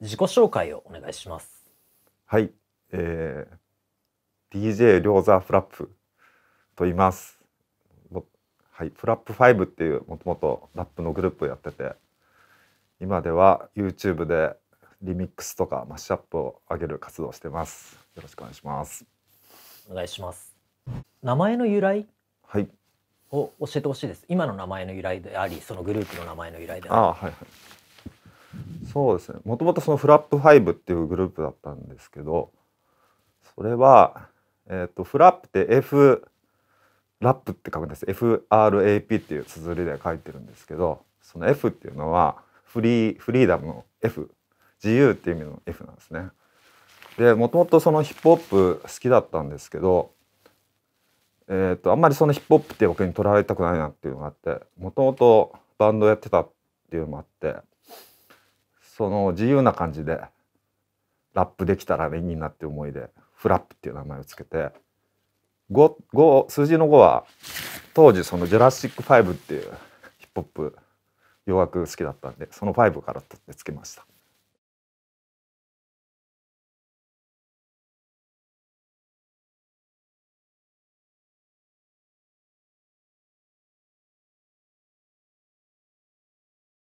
自己紹介をお願いします。はい、えー、DJ 両座フラップと言います。はい、フラップファイブっていうもともとラップのグループをやってて今では YouTube でリミックスとかマッシュアップを上げる活動してますよろしくお願いしますお願いします名前の由来はいを教えてほしいです今の名前の由来でありそのグループの名前の由来でああはいはいそうですねもともとそのフラップ5っていうグループだったんですけどそれは、えーと、フラップって F ラップって書くんです FRAP っていう綴りで書いてるんですけどその F っていうのはフリーフリーダムの F 自由っていう意味の F なんですね。でもともとそのヒップホップ好きだったんですけど、えーと、とあんまりそのヒップホップって僕に取られたくないなっていうのがあってもともとバンドやってたっていうのもあってその自由な感じでラップできたらいいなって思いでフラップっていう名前をつけて5 5数字の5は当時そのジュラシック5っていうヒップホップ洋楽好きだったんでその5から取ってつけました。